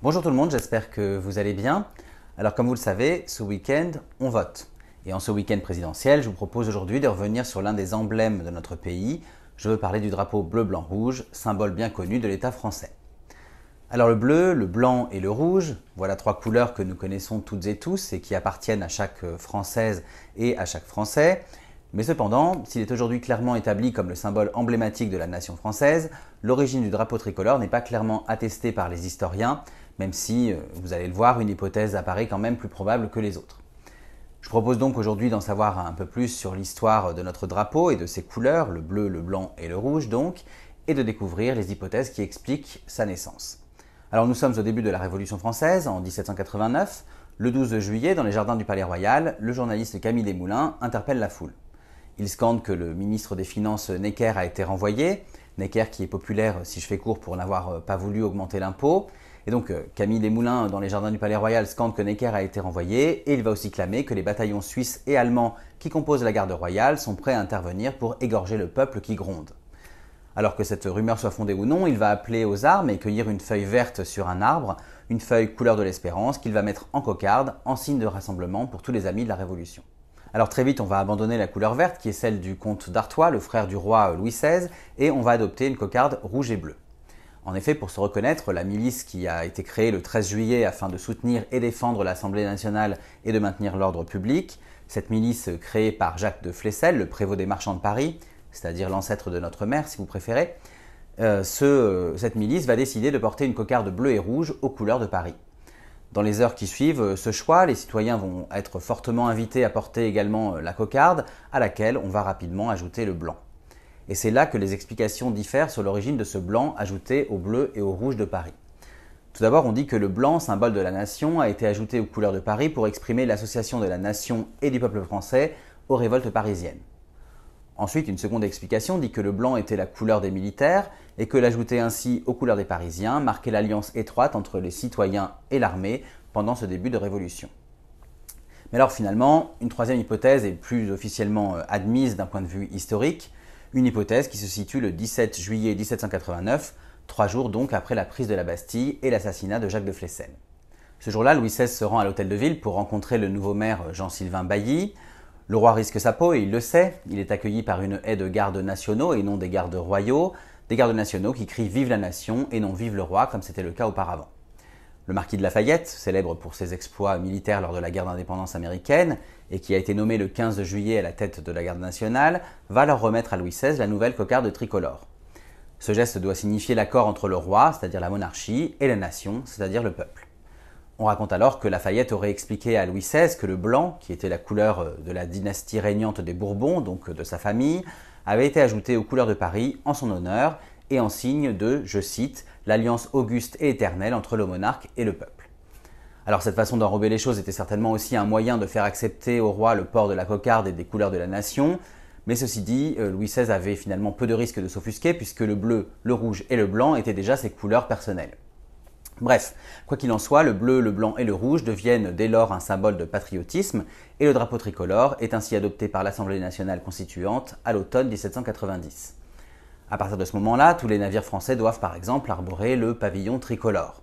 Bonjour tout le monde, j'espère que vous allez bien. Alors comme vous le savez, ce week-end, on vote. Et en ce week-end présidentiel, je vous propose aujourd'hui de revenir sur l'un des emblèmes de notre pays. Je veux parler du drapeau bleu-blanc-rouge, symbole bien connu de l'État français. Alors le bleu, le blanc et le rouge, voilà trois couleurs que nous connaissons toutes et tous et qui appartiennent à chaque euh, Française et à chaque Français. Mais cependant, s'il est aujourd'hui clairement établi comme le symbole emblématique de la nation française, l'origine du drapeau tricolore n'est pas clairement attestée par les historiens, même si, euh, vous allez le voir, une hypothèse apparaît quand même plus probable que les autres. Je propose donc aujourd'hui d'en savoir un peu plus sur l'histoire de notre drapeau et de ses couleurs, le bleu, le blanc et le rouge donc, et de découvrir les hypothèses qui expliquent sa naissance. Alors nous sommes au début de la Révolution française, en 1789. Le 12 juillet, dans les jardins du Palais Royal, le journaliste Camille Desmoulins interpelle la foule. Il scande que le ministre des Finances Necker a été renvoyé. Necker qui est populaire, euh, si je fais court, pour n'avoir euh, pas voulu augmenter l'impôt. Et donc euh, Camille Desmoulins, dans les jardins du Palais Royal, scande que Necker a été renvoyé et il va aussi clamer que les bataillons suisses et allemands qui composent la garde royale sont prêts à intervenir pour égorger le peuple qui gronde. Alors que cette rumeur soit fondée ou non, il va appeler aux armes et cueillir une feuille verte sur un arbre, une feuille couleur de l'espérance qu'il va mettre en cocarde en signe de rassemblement pour tous les amis de la Révolution. Alors très vite, on va abandonner la couleur verte qui est celle du comte d'Artois, le frère du roi euh, Louis XVI, et on va adopter une cocarde rouge et bleue. En effet, pour se reconnaître, la milice qui a été créée le 13 juillet afin de soutenir et défendre l'Assemblée nationale et de maintenir l'ordre public, cette milice créée par Jacques de Flessel, le prévôt des marchands de Paris, c'est-à-dire l'ancêtre de notre mère, si vous préférez, euh, euh, cette milice va décider de porter une cocarde bleue et rouge aux couleurs de Paris. Dans les heures qui suivent euh, ce choix, les citoyens vont être fortement invités à porter également euh, la cocarde, à laquelle on va rapidement ajouter le blanc. Et c'est là que les explications diffèrent sur l'origine de ce blanc ajouté au bleu et au rouge de Paris. Tout d'abord, on dit que le blanc, symbole de la nation, a été ajouté aux couleurs de Paris pour exprimer l'association de la nation et du peuple français aux révoltes parisiennes. Ensuite, une seconde explication dit que le blanc était la couleur des militaires et que l'ajouter ainsi aux couleurs des Parisiens marquait l'alliance étroite entre les citoyens et l'armée pendant ce début de révolution. Mais alors finalement, une troisième hypothèse est plus officiellement euh, admise d'un point de vue historique, une hypothèse qui se situe le 17 juillet 1789, trois jours donc après la prise de la Bastille et l'assassinat de Jacques de Flessel. Ce jour-là, Louis XVI se rend à l'hôtel de ville pour rencontrer le nouveau maire euh, Jean-Sylvain Bailly, le roi risque sa peau et il le sait. Il est accueilli par une haie de gardes nationaux et non des gardes royaux, des gardes nationaux qui crient Vive la nation et non Vive le roi comme c'était le cas auparavant. Le marquis de Lafayette, célèbre pour ses exploits militaires lors de la guerre d'indépendance américaine et qui a été nommé le 15 juillet à la tête de la garde nationale, va leur remettre à Louis XVI la nouvelle cocarde tricolore. Ce geste doit signifier l'accord entre le roi, c'est-à-dire la monarchie, et la nation, c'est-à-dire le peuple. On raconte alors que Lafayette aurait expliqué à Louis XVI que le blanc, qui était la couleur euh, de la dynastie régnante des Bourbons, donc euh, de sa famille, avait été ajouté aux couleurs de Paris en son honneur et en signe de, je cite, l'alliance auguste et éternelle entre le monarque et le peuple. Alors cette façon d'enrober les choses était certainement aussi un moyen de faire accepter au roi le port de la cocarde et des couleurs de la nation, mais ceci dit, euh, Louis XVI avait finalement peu de risques de s'offusquer puisque le bleu, le rouge et le blanc étaient déjà ses couleurs personnelles. Bref, quoi qu'il en soit, le bleu, le blanc et le rouge deviennent dès lors un symbole de patriotisme et le drapeau tricolore est ainsi adopté par l'Assemblée nationale constituante à l'automne 1790. À partir de ce moment-là, tous les navires français doivent par exemple arborer le pavillon tricolore.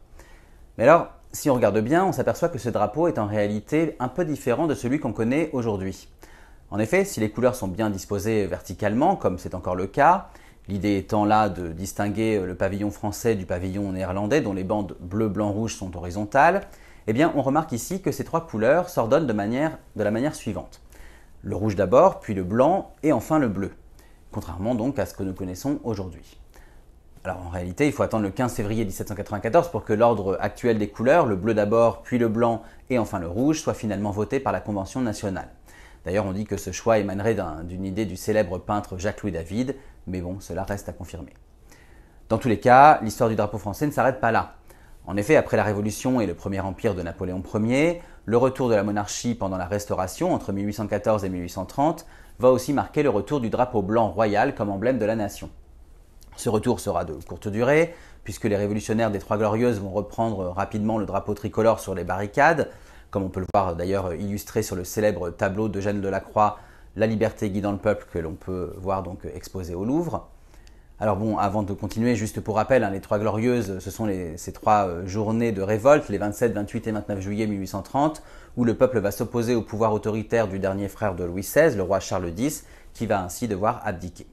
Mais alors, si on regarde bien, on s'aperçoit que ce drapeau est en réalité un peu différent de celui qu'on connaît aujourd'hui. En effet, si les couleurs sont bien disposées verticalement, comme c'est encore le cas, L'idée étant là de distinguer euh, le pavillon français du pavillon néerlandais dont les bandes bleu, blanc, rouge sont horizontales, eh bien on remarque ici que ces trois couleurs s'ordonnent de, de la manière suivante. Le rouge d'abord, puis le blanc et enfin le bleu, contrairement donc à ce que nous connaissons aujourd'hui. Alors en réalité, il faut attendre le 15 février 1794 pour que l'ordre actuel des couleurs, le bleu d'abord, puis le blanc et enfin le rouge, soit finalement voté par la Convention nationale. D'ailleurs, on dit que ce choix émanerait d'une idée du célèbre peintre Jacques-Louis David, mais bon, cela reste à confirmer. Dans tous les cas, l'histoire du drapeau français ne s'arrête pas là. En effet, après la Révolution et le Premier Empire de Napoléon Ier, le retour de la monarchie pendant la Restauration entre 1814 et 1830 va aussi marquer le retour du drapeau blanc royal comme emblème de la nation. Ce retour sera de courte durée, puisque les révolutionnaires des Trois Glorieuses vont reprendre rapidement le drapeau tricolore sur les barricades, comme on peut le voir d'ailleurs illustré sur le célèbre tableau de Jeanne Delacroix, La liberté guidant le peuple, que l'on peut voir donc exposé au Louvre. Alors bon, avant de continuer, juste pour rappel, hein, les Trois Glorieuses, ce sont ces trois euh, journées de révolte, les 27, 28 et 29 juillet 1830, où le peuple va s'opposer au pouvoir autoritaire du dernier frère de Louis XVI, le roi Charles X, qui va ainsi devoir abdiquer.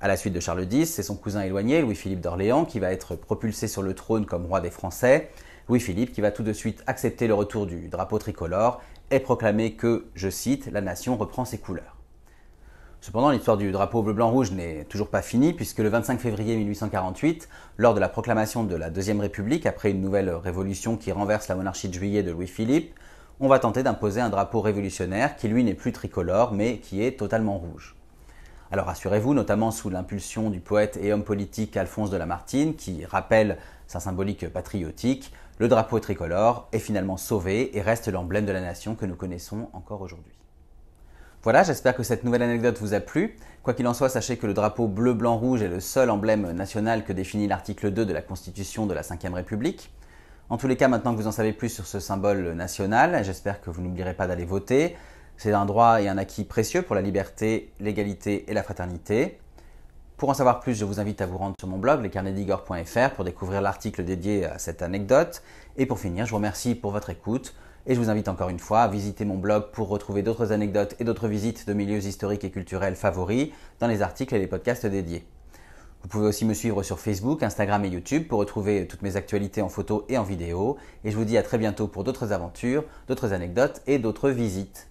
À la suite de Charles X, c'est son cousin éloigné, Louis-Philippe d'Orléans, qui va être propulsé sur le trône comme roi des Français, Louis-Philippe qui va tout de suite accepter le retour du drapeau tricolore et proclamer que, je cite, la nation reprend ses couleurs. Cependant, l'histoire du drapeau bleu-blanc-rouge n'est toujours pas finie, puisque le 25 février 1848, lors de la proclamation de la Deuxième République, après une nouvelle révolution qui renverse la monarchie de juillet de Louis-Philippe, on va tenter d'imposer un drapeau révolutionnaire qui, lui, n'est plus tricolore, mais qui est totalement rouge. Alors rassurez-vous, notamment sous l'impulsion du poète et homme politique Alphonse de Lamartine, qui rappelle sa symbolique patriotique, le drapeau tricolore est finalement sauvé et reste l'emblème de la nation que nous connaissons encore aujourd'hui. Voilà, j'espère que cette nouvelle anecdote vous a plu. Quoi qu'il en soit, sachez que le drapeau bleu-blanc-rouge est le seul emblème national que définit l'article 2 de la Constitution de la Ve République. En tous les cas, maintenant que vous en savez plus sur ce symbole national, j'espère que vous n'oublierez pas d'aller voter, c'est un droit et un acquis précieux pour la liberté, l'égalité et la fraternité. Pour en savoir plus, je vous invite à vous rendre sur mon blog lescarnedigger.fr pour découvrir l'article dédié à cette anecdote. Et pour finir, je vous remercie pour votre écoute et je vous invite encore une fois à visiter mon blog pour retrouver d'autres anecdotes et d'autres visites de milieux historiques et culturels favoris dans les articles et les podcasts dédiés. Vous pouvez aussi me suivre sur Facebook, Instagram et YouTube pour retrouver toutes mes actualités en photo et en vidéo. Et je vous dis à très bientôt pour d'autres aventures, d'autres anecdotes et d'autres visites.